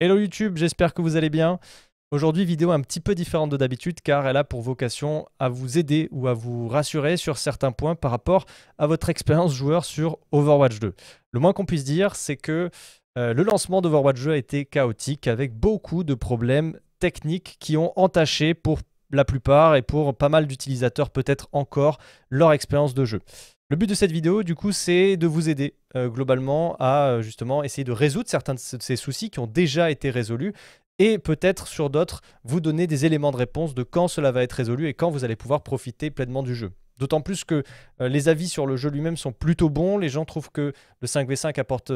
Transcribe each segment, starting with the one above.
Hello YouTube, j'espère que vous allez bien. Aujourd'hui, vidéo un petit peu différente de d'habitude car elle a pour vocation à vous aider ou à vous rassurer sur certains points par rapport à votre expérience joueur sur Overwatch 2. Le moins qu'on puisse dire, c'est que euh, le lancement d'Overwatch 2 a été chaotique avec beaucoup de problèmes techniques qui ont entaché pour la plupart et pour pas mal d'utilisateurs peut-être encore leur expérience de jeu. Le but de cette vidéo, du coup, c'est de vous aider euh, globalement à euh, justement essayer de résoudre certains de ces soucis qui ont déjà été résolus et peut-être sur d'autres, vous donner des éléments de réponse de quand cela va être résolu et quand vous allez pouvoir profiter pleinement du jeu. D'autant plus que euh, les avis sur le jeu lui-même sont plutôt bons, les gens trouvent que le 5v5 apporte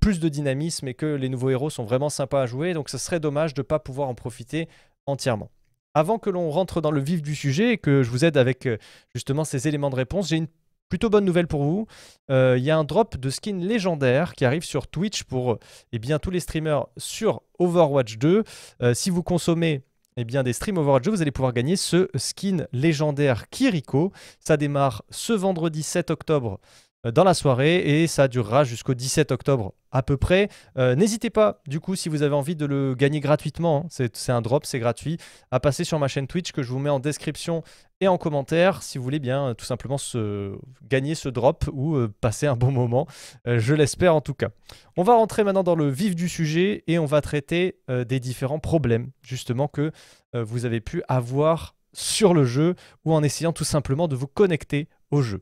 plus de dynamisme et que les nouveaux héros sont vraiment sympas à jouer, donc ce serait dommage de ne pas pouvoir en profiter entièrement. Avant que l'on rentre dans le vif du sujet et que je vous aide avec justement ces éléments de réponse, j'ai une Plutôt bonne nouvelle pour vous. Euh, il y a un drop de skin légendaire qui arrive sur Twitch pour et euh, eh bien, tous les streamers sur Overwatch 2. Euh, si vous consommez et eh bien, des streams Overwatch 2, vous allez pouvoir gagner ce skin légendaire Kiriko. Ça démarre ce vendredi 7 octobre euh, dans la soirée et ça durera jusqu'au 17 octobre à peu près. Euh, n'hésitez pas, du coup, si vous avez envie de le gagner gratuitement, hein, c'est un drop, c'est gratuit, à passer sur ma chaîne Twitch que je vous mets en description et en commentaire si vous voulez bien euh, tout simplement se, gagner ce drop ou passer un bon moment, je l'espère en tout cas. On va rentrer maintenant dans le vif du sujet et on va traiter des différents problèmes justement que vous avez pu avoir sur le jeu ou en essayant tout simplement de vous connecter au jeu.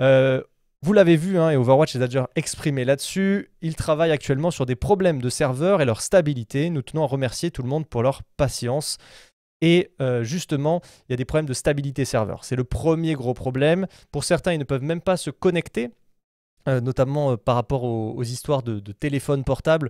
Euh, vous l'avez vu, hein, et Overwatch est d'ailleurs exprimé là-dessus, ils travaillent actuellement sur des problèmes de serveurs et leur stabilité. Nous tenons à remercier tout le monde pour leur patience. Et euh, justement, il y a des problèmes de stabilité serveur. C'est le premier gros problème. Pour certains, ils ne peuvent même pas se connecter euh, notamment euh, par rapport aux, histoires de, téléphones téléphone portable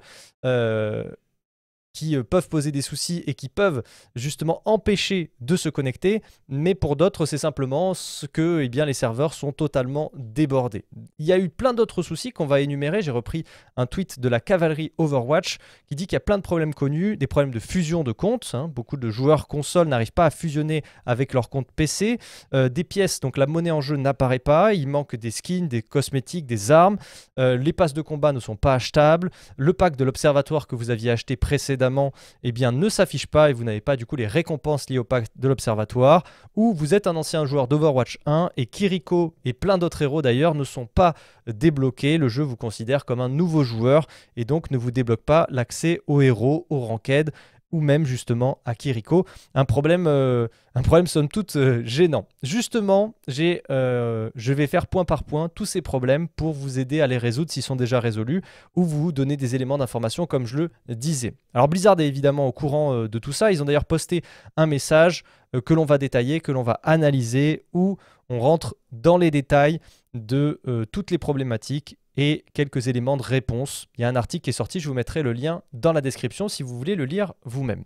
qui euh, peuvent poser des soucis et qui peuvent justement empêcher de se connecter, mais pour d'autres, c'est simplement ce que eh bien, les serveurs sont totalement débordés. Il y a eu plein d'autres soucis qu'on va énumérer. J'ai repris un tweet de la cavalerie Overwatch qui dit qu'il y a plein de problèmes connus, des problèmes de fusion de comptes. Hein. Beaucoup de joueurs console n'arrivent pas à fusionner avec leur compte PC. Euh, des pièces, donc la monnaie en jeu n'apparaît pas. Il manque des skins, des cosmétiques, des armes. Euh, les passes de combat ne sont pas achetables. Le pack de l'observatoire que vous aviez acheté précédemment et eh bien, ne s'affiche pas et vous n'avez pas du coup les récompenses liées au pacte de l'Observatoire, ou vous êtes un ancien joueur d'Overwatch 1 et Kiriko et plein d'autres héros d'ailleurs ne sont pas débloqués, le jeu vous considère comme un nouveau joueur et donc ne vous débloque pas l'accès aux héros, aux ranked, ou même justement à Kiriko. Un problème, euh, un problème somme toute euh, gênant. Justement, j'ai, euh, je vais faire point par point tous ces problèmes pour vous aider à les résoudre s'ils sont déjà résolus ou vous donner des éléments d'information comme je le disais. Alors Blizzard est évidemment au courant de tout ça. Ils ont d'ailleurs posté un message que l'on va détailler, que l'on va analyser, où on rentre dans les détails de toutes les problématiques et quelques éléments de réponse. Il y a un article qui est sorti, je vous mettrai le lien dans la description si vous voulez le lire vous-même.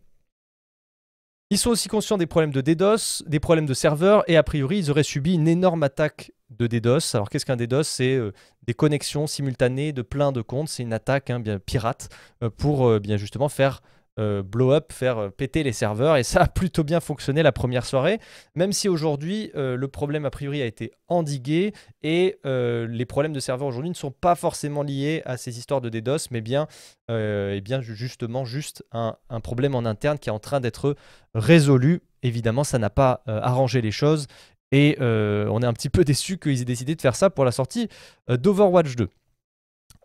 Ils sont aussi conscients des problèmes de DDoS, des problèmes de serveurs, et a priori, ils auraient subi une énorme attaque de DDoS. Alors qu'est-ce qu'un DDoS C'est euh, des connexions simultanées de plein de comptes, c'est une attaque hein, bien pirate, euh, pour euh, bien justement faire euh, blow up, faire euh, péter les serveurs. Et ça a plutôt bien fonctionné la première soirée, même si aujourd'hui euh, le problème a priori a été endigué et les problèmes de serveurs aujourd'hui ne sont pas forcément liés à ces histoires de DDoS, mais bien, et eh bien justement juste un, un, problème en interne qui est en train d'être résolu. Évidemment, ça n'a pas arrangé les choses et on est un petit peu déçu qu'ils aient décidé de faire ça pour la sortie d'Overwatch 2.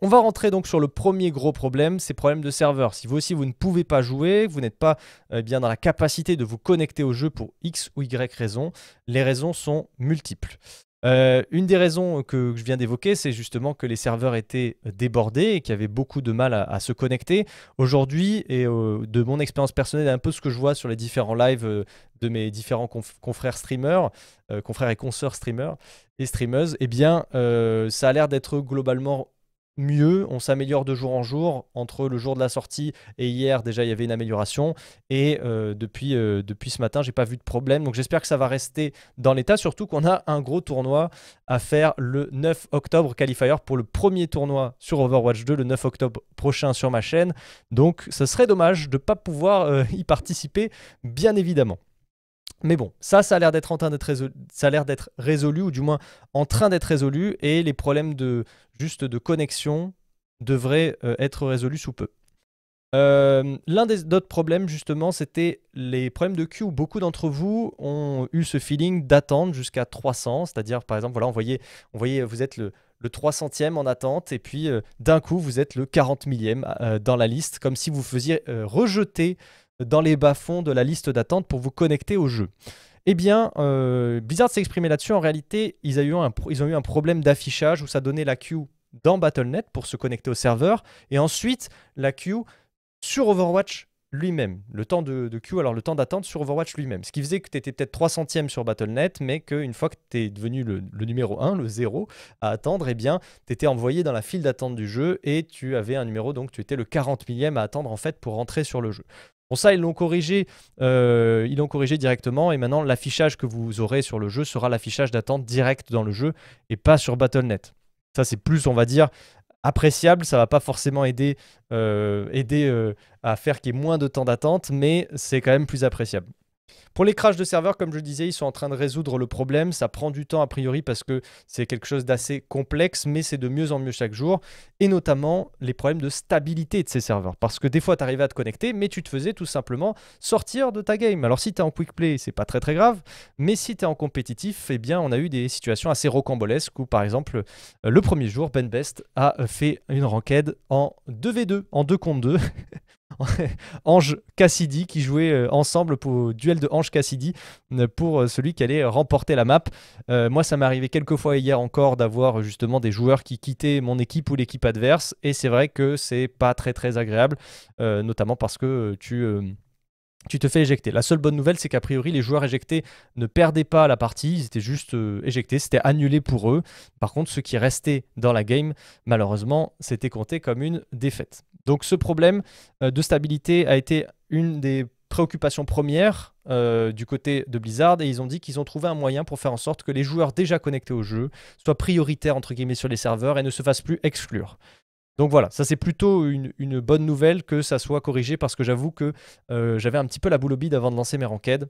On va rentrer donc sur le premier gros problème, ces problèmes de serveur. Si vous aussi vous ne pouvez pas jouer, vous n'êtes pas eh bien dans la capacité de vous connecter au jeu pour X ou Y raisons, les raisons sont multiples. Euh, une des raisons que je viens d'évoquer, c'est justement que les serveurs étaient débordés et qu'il y avait beaucoup de mal à, se connecter. Aujourd'hui, et euh, de mon expérience personnelle, un peu ce que je vois sur les différents lives euh, de mes différents confrères streamers, confrères et consoeurs streamers et streameuses, eh bien, ça a l'air d'être globalement mieux, on s'améliore de jour en jour. Entre le jour de la sortie et hier, déjà, il y avait une amélioration. Et euh, depuis, euh, depuis ce matin, j'ai pas vu de problème. Donc j'espère que ça va rester dans l'état. Surtout qu'on a un gros tournoi à faire le 9 octobre, qualifier pour le premier tournoi sur Overwatch 2, le 9 octobre prochain sur ma chaîne. Donc ce serait dommage de ne pas pouvoir euh, y participer, bien évidemment. Mais bon, ça, ça a l'air d'être résolu, ça a l'air d'être résolu, ou du moins en train d'être résolu, et les problèmes de juste de connexion devraient euh, être résolus sous peu. Euh, l'un des autres problèmes, justement, c'était les problèmes de queue où beaucoup d'entre vous ont eu ce feeling d'attente jusqu'à 300, c'est-à-dire, par exemple, voilà, on on vous êtes le, le 300e en attente, et puis euh, d'un coup, vous êtes le 40 millième dans la liste, comme si vous faisiez rejeter dans les bas-fonds de la liste d'attente pour vous connecter au jeu. Eh bien, euh, bizarre de s'exprimer là-dessus, en réalité, ils, ont eu un problème d'affichage où ça donnait la queue dans Battle.net pour se connecter au serveur, et ensuite la queue sur Overwatch lui-même, le temps de, queue, alors le temps d'attente sur Overwatch lui-même. Ce qui faisait que tu étais peut-être 300 centièmes sur Battle.net, mais qu'une fois que tu es devenu le, numéro 1, le 0 à attendre, eh bien, tu étais envoyé dans la file d'attente du jeu et tu avais un numéro, donc tu étais le 40 millième à attendre en fait pour rentrer sur le jeu. Bon, ça, ils l'ont corrigé, euh, ils corrigé directement. Et maintenant, l'affichage que vous aurez sur le jeu sera l'affichage d'attente direct dans le jeu et pas sur Battle.net. Ça, c'est plus, on va dire, appréciable. Ça va pas forcément aider, euh, euh, à faire qu'il y ait moins de temps d'attente, mais c'est quand même plus appréciable. Pour les crashs de serveurs, comme je disais, ils sont en train de résoudre le problème. Ça prend du temps a priori parce que c'est quelque chose d'assez complexe, mais c'est de mieux en mieux chaque jour. Et notamment les problèmes de stabilité de ces serveurs. Parce que des fois, tu arrivais à te connecter, mais tu te faisais tout simplement sortir de ta game. Alors si tu es en quick play, c'est pas très très grave. Mais si tu es en compétitif, eh bien, on a eu des situations assez rocambolesques où, par exemple, euh, le premier jour, Ben Best a fait une ranked en 2v2, en 2 contre 2. Ange Cassidy qui jouait euh, ensemble pour duel de Ange Cassidy euh, pour euh, celui qui allait remporter la map. moi, ça m'est arrivé quelques fois hier encore d'avoir justement des joueurs qui quittaient mon équipe ou l'équipe adverse et c'est vrai que c'est pas très très agréable, notamment parce que tu tu te fais éjecter. La seule bonne nouvelle, c'est qu'a priori, les joueurs éjectés ne perdaient pas la partie, ils étaient juste éjectés, c'était annulé pour eux. Par contre, ceux qui restaient dans la game, malheureusement, c'était compté comme une défaite. Donc ce problème euh, de stabilité a été une des préoccupations premières euh, du côté de Blizzard et ils ont dit qu'ils ont trouvé un moyen pour faire en sorte que les joueurs déjà connectés au jeu soient prioritaires entre guillemets sur les serveurs et ne se fassent plus exclure. Donc voilà, ça c'est plutôt une, bonne nouvelle que ça soit corrigé parce que j'avoue que euh, j'avais un petit peu la boule au bide avant de lancer mes renquêtes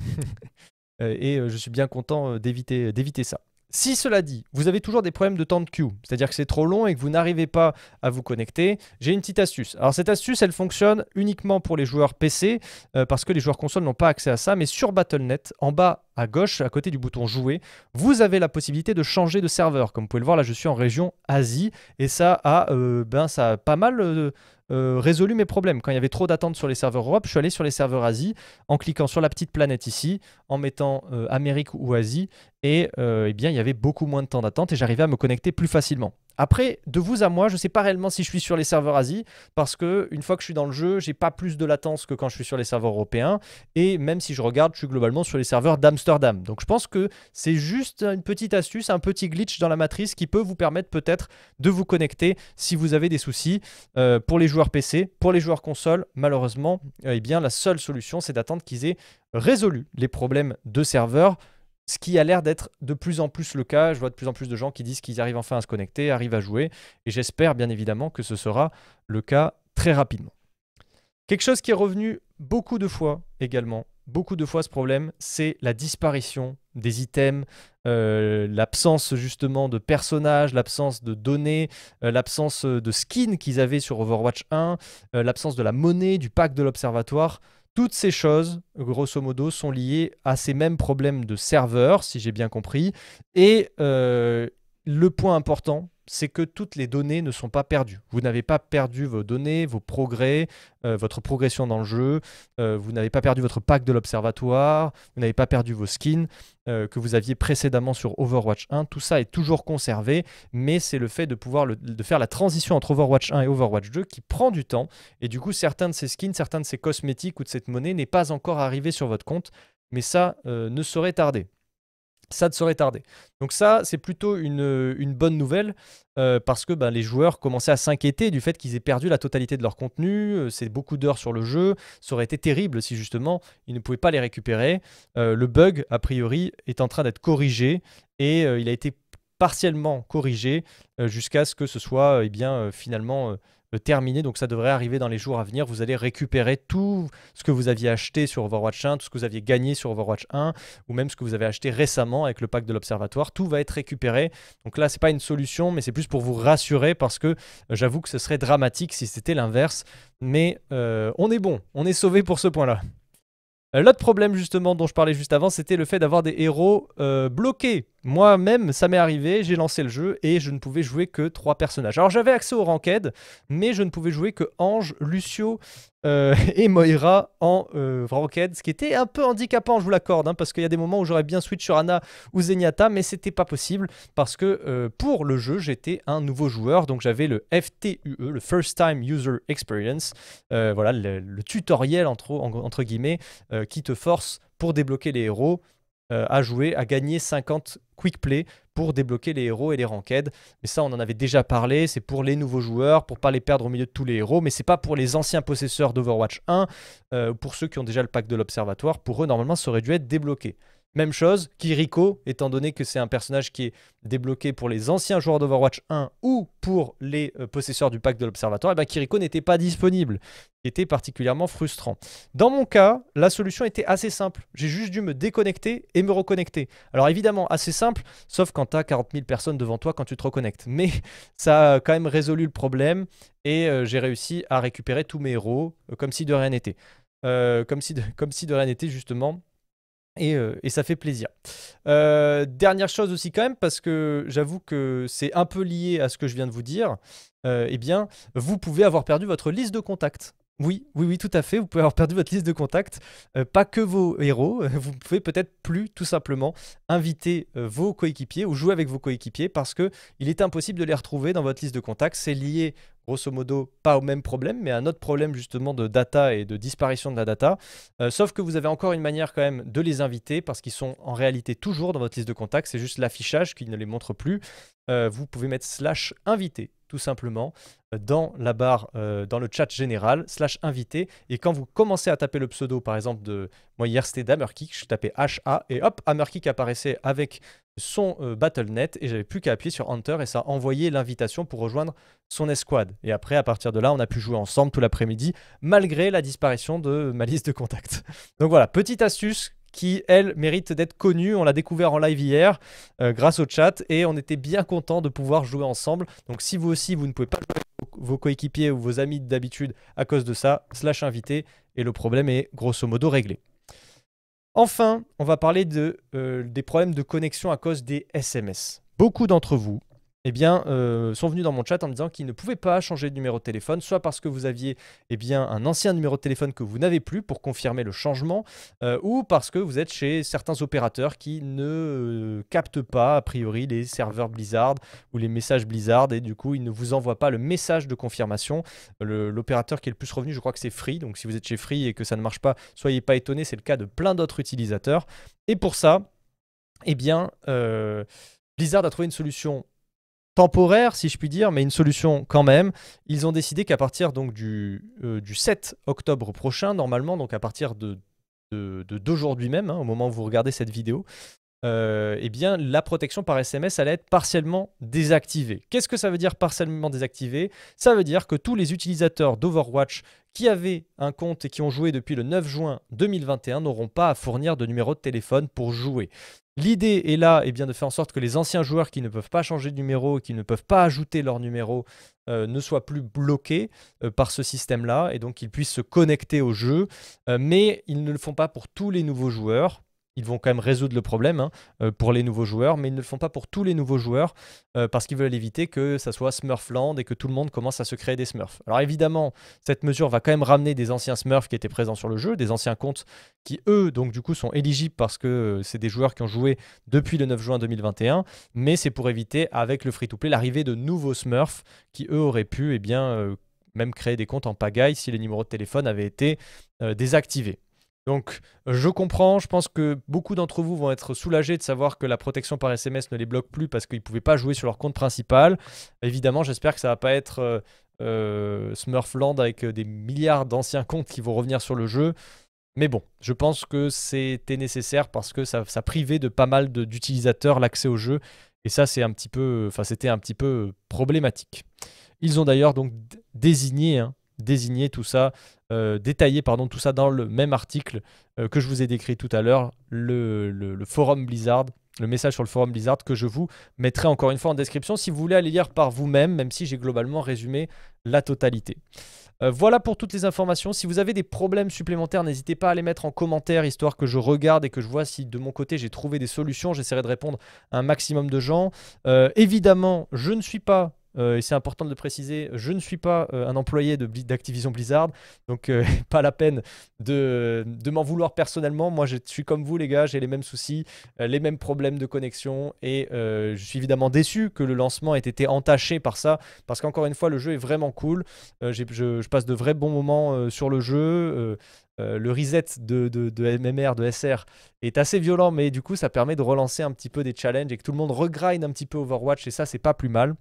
et je suis bien content d'éviter ça. Si cela dit, vous avez toujours des problèmes de temps de queue, c'est-à-dire que c'est trop long et que vous n'arrivez pas à vous connecter, j'ai une petite astuce. Alors cette astuce, elle fonctionne uniquement pour les joueurs PC, euh, parce que les joueurs consoles n'ont pas accès à ça, mais sur Battle.net, en bas à gauche, à côté du bouton jouer, vous avez la possibilité de changer de serveur. Comme vous pouvez le voir, là je suis en région Asie, et ça a, euh, ben, ça pas mal... de... Euh, euh, résolu mes problèmes. Quand il y avait trop d'attentes sur les serveurs Europe, je suis allé sur les serveurs Asie en cliquant sur la petite planète ici, en mettant euh, Amérique ou Asie, et euh, eh bien, il y avait beaucoup moins de temps d'attente et j'arrivais à me connecter plus facilement. Après, de vous à moi, je ne sais pas réellement si je suis sur les serveurs Asie, parce que une fois que je suis dans le jeu, j'ai pas plus de latence que quand je suis sur les serveurs européens. Et même si je regarde, je suis globalement sur les serveurs d'Amsterdam. Donc je pense que c'est juste une petite astuce, un petit glitch dans la matrice qui peut vous permettre peut-être de vous connecter si vous avez des soucis. Euh, pour les joueurs PC, pour les joueurs console, malheureusement, euh, eh bien la seule solution, c'est d'attendre qu'ils aient résolu les problèmes de serveurs ce qui a l'air d'être de plus en plus le cas. Je vois de plus en plus de gens qui disent qu'ils arrivent enfin à se connecter, arrivent à jouer, et j'espère bien évidemment que ce sera le cas très rapidement. Quelque chose qui est revenu beaucoup de fois également, beaucoup de fois ce problème, c'est la disparition des items, euh, l'absence justement de personnages, l'absence de données, euh, l'absence euh, de skins qu'ils avaient sur Overwatch 1, l'absence de la monnaie, du pack de l'observatoire. Toutes ces choses, grosso modo, sont liées à ces mêmes problèmes de serveur, si j'ai bien compris. Et euh, le point important, c'est que toutes les données ne sont pas perdues. Vous n'avez pas perdu vos données, vos progrès, euh, votre progression dans le jeu, euh, vous n'avez pas perdu votre pack de l'observatoire, vous n'avez pas perdu vos skins euh, que vous aviez précédemment sur Overwatch 1. Tout ça est toujours conservé, mais c'est le fait de pouvoir de faire la transition entre Overwatch 1 et Overwatch 2 qui prend du temps. Et du coup, certains de ces skins, certains de ces cosmétiques ou de cette monnaie n'est pas encore arrivé sur votre compte, mais ça ne saurait tarder ça ne serait tardé. Donc ça, c'est plutôt une, bonne nouvelle euh, parce que ben, les joueurs commençaient à s'inquiéter du fait qu'ils aient perdu la totalité de leur contenu. Euh, c'est beaucoup d'heures sur le jeu. Ça aurait été terrible si justement ils ne pouvaient pas les récupérer. Euh, le bug, a priori, est en train d'être corrigé et il a été partiellement corrigé euh, jusqu'à ce que ce soit euh, eh bien, euh, finalement terminé. Donc ça devrait arriver dans les jours à venir. Vous allez récupérer tout ce que vous aviez acheté sur Overwatch 1, tout ce que vous aviez gagné sur Overwatch 1, ou même ce que vous avez acheté récemment avec le pack de l'Observatoire. Tout va être récupéré. Donc là, n'est pas une solution, mais c'est plus pour vous rassurer parce que j'avoue que ce serait dramatique si c'était l'inverse. Mais on est bon, on est sauvé pour ce point-là. L'autre problème justement dont je parlais juste avant, c'était le fait d'avoir des héros bloqués moi-même, ça m'est arrivé, j'ai lancé le jeu et je ne pouvais jouer que trois personnages. Alors j'avais accès au ranked, mais je ne pouvais jouer que Ange, Lucio euh, et Moira en euh, ranked, ce qui était un peu handicapant, je vous l'accorde, hein, parce qu'il y a des moments où j'aurais bien switché sur Anna ou Zenyatta, mais c'était pas possible parce que euh, pour le jeu, j'étais un nouveau joueur, donc j'avais le FTUE, le First Time User Experience, voilà le, tutoriel entre guillemets, qui te force pour débloquer les héros euh, à jouer, à gagner 50 quick play pour débloquer les héros et les ranked. Mais ça, on en avait déjà parlé, c'est pour les nouveaux joueurs, pour pas les perdre au milieu de tous les héros, mais c'est pas pour les anciens possesseurs d'Overwatch 1, euh, pour ceux qui ont déjà le pack de l'Observatoire, pour eux, normalement, ça aurait dû être débloqué. Même chose, Kiriko, étant donné que c'est un personnage qui est débloqué pour les anciens joueurs d'Overwatch 1 ou pour les euh, possesseurs du pack de l'Observatoire, eh ben, Kiriko n'était pas disponible. Était particulièrement frustrant. Dans mon cas, la solution était assez simple. J'ai juste dû me déconnecter et me reconnecter. Alors évidemment, assez simple, sauf quand tu as 40 000 personnes devant toi quand tu te reconnectes. Mais ça a quand même résolu le problème et euh, j'ai réussi à récupérer tous mes héros euh, comme si de rien n'était. comme si de rien n'était justement euh, et, ça fait plaisir. Euh, dernière chose aussi quand même, parce que j'avoue que c'est un peu lié à ce que je viens de vous dire, euh, eh bien, vous pouvez avoir perdu votre liste de contacts. Oui, oui, oui, tout à fait. Vous pouvez avoir perdu votre liste de contacts. Euh, pas que vos héros. Euh, vous pouvez peut-être plus tout simplement inviter euh, vos coéquipiers ou jouer avec vos coéquipiers parce qu'il est impossible de les retrouver dans votre liste de contacts. C'est lié grosso modo pas au même problème, mais à un autre problème justement de data et de disparition de la data. sauf que vous avez encore une manière quand même de les inviter parce qu'ils sont en réalité toujours dans votre liste de contacts, c'est juste l'affichage qui ne les montre plus. vous pouvez mettre slash invité tout simplement euh, dans la barre, euh, dans le chat général, slash invité. Et quand vous commencez à taper le pseudo, par exemple, de moi hier c'était Damerkick, je tapais HA et hop, Hammerkick apparaissait avec son euh, BattleNet et j'avais plus qu'à appuyer sur Enter et ça envoyait l'invitation pour rejoindre son escouade. Et après, à partir de là, on a pu jouer ensemble tout l'après-midi malgré la disparition de ma liste de contacts. Donc voilà, petite astuce qui, elle, mérite d'être connue. On l'a découvert en live hier euh, grâce au chat et on était bien content de pouvoir jouer ensemble. Donc si vous aussi, vous ne pouvez pas jouer avec vos coéquipiers ou vos amis d'habitude à cause de ça, slash invité et le problème est grosso modo réglé. Enfin, on va parler euh, des problèmes de connexion à cause des SMS. Beaucoup d'entre vous eh bien, euh, sont venus dans mon chat en me disant qu'ils ne pouvaient pas changer de numéro de téléphone, soit parce que vous aviez eh bien, un ancien numéro de téléphone que vous n'avez plus pour confirmer le changement, euh, ou parce que vous êtes chez certains opérateurs qui ne euh, captent pas, a priori, les serveurs Blizzard ou les messages Blizzard, et du coup, ils ne vous envoient pas le message de confirmation. L'opérateur qui est le plus revenu, je crois que c'est Free, donc si vous êtes chez Free et que ça ne marche pas, soyez pas étonnés, c'est le cas de plein d'autres utilisateurs. Et pour ça, eh bien, Blizzard a trouvé une solution temporaire, si je puis dire, mais une solution quand même. Ils ont décidé qu'à partir donc du, 7 euh, octobre prochain, normalement, donc à partir de, d'aujourd'hui même, hein, au moment où vous regardez cette vidéo, euh, eh bien, la protection par SMS allait être partiellement désactivée. Qu'est-ce que ça veut dire partiellement désactivée Ça veut dire que tous les utilisateurs d'Overwatch qui avaient un compte et qui ont joué depuis le 9 juin 2021 n'auront pas à fournir de numéro de téléphone pour jouer. L'idée est là eh bien, de faire en sorte que les anciens joueurs qui ne peuvent pas changer de numéro, qui ne peuvent pas ajouter leur numéro, euh, ne soient plus bloqués euh, par ce système-là et donc qu'ils puissent se connecter au jeu. Euh, mais ils ne le font pas pour tous les nouveaux joueurs ils vont quand même résoudre le problème hein, euh, pour les nouveaux joueurs, mais ils ne le font pas pour tous les nouveaux joueurs euh, parce qu'ils veulent éviter que ça soit Smurfland et que tout le monde commence à se créer des Smurfs. Alors évidemment, cette mesure va quand même ramener des anciens Smurfs qui étaient présents sur le jeu, des anciens comptes qui eux, donc du coup, sont éligibles parce que euh, c'est des joueurs qui ont joué depuis le 9 juin 2021, mais c'est pour éviter avec le free-to-play l'arrivée de nouveaux Smurfs qui eux auraient pu, eh bien, même créer des comptes en pagaille si les numéros de téléphone avaient été désactivés. Donc, je comprends, je pense que beaucoup d'entre vous vont être soulagés de savoir que la protection par SMS ne les bloque plus parce qu'ils ne pouvaient pas jouer sur leur compte principal. Évidemment, j'espère que ça ne va pas être euh, euh, Smurfland avec euh, des milliards d'anciens comptes qui vont revenir sur le jeu. Mais bon, je pense que c'était nécessaire parce que ça, privait de pas mal d'utilisateurs l'accès au jeu. Et ça, c'est un petit peu, enfin, c'était un petit peu problématique. Ils ont d'ailleurs donc désigné hein, désigner tout ça, euh, détailler pardon, tout ça dans le même article euh, que je vous ai décrit tout à l'heure, le, forum Blizzard, le message sur le forum Blizzard que je vous mettrai encore une fois en description si vous voulez aller lire par vous-même, même si j'ai globalement résumé la totalité. Euh, voilà pour toutes les informations. Si vous avez des problèmes supplémentaires, n'hésitez pas à les mettre en commentaire, histoire que je regarde et que je vois si de mon côté j'ai trouvé des solutions. J'essaierai de répondre à un maximum de gens. évidemment, je ne suis pas euh, et c'est important de le préciser, je ne suis pas euh, un employé d'Activision Blizzard, donc euh, pas la peine de, m'en vouloir personnellement. Moi, je suis comme vous, les gars, j'ai les mêmes soucis, les mêmes problèmes de connexion, et je suis évidemment déçu que le lancement ait été entaché par ça, parce qu'encore une fois, le jeu est vraiment cool. Je, passe de vrais bons moments sur le jeu. le reset de, de, MMR, de SR est assez violent, mais du coup, ça permet de relancer un petit peu des challenges et que tout le monde regrind un petit peu Overwatch, et ça, c'est pas plus mal.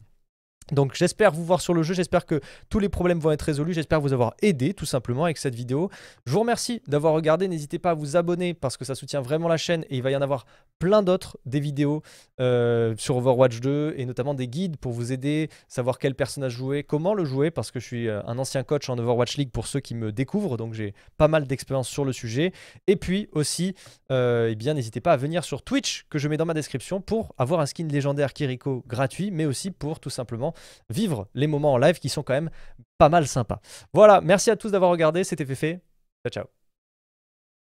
Donc j'espère vous voir sur le jeu, j'espère que tous les problèmes vont être résolus, j'espère vous avoir aidé tout simplement avec cette vidéo. Je vous remercie d'avoir regardé, n'hésitez pas à vous abonner parce que ça soutient vraiment la chaîne et il va y en avoir plein d'autres des vidéos euh, sur Overwatch 2 et notamment des guides pour vous aider, savoir quel personnage jouer, comment le jouer parce que je suis euh, un ancien coach en Overwatch League pour ceux qui me découvrent donc j'ai pas mal d'expérience sur le sujet. Et puis aussi, euh, eh bien n'hésitez pas à venir sur Twitch que je mets dans ma description pour avoir un skin légendaire Kiriko gratuit mais aussi pour tout simplement vivre les moments en live qui sont quand même pas mal sympas. Voilà, merci à tous d'avoir regardé, c'était Fefe. Ciao ciao.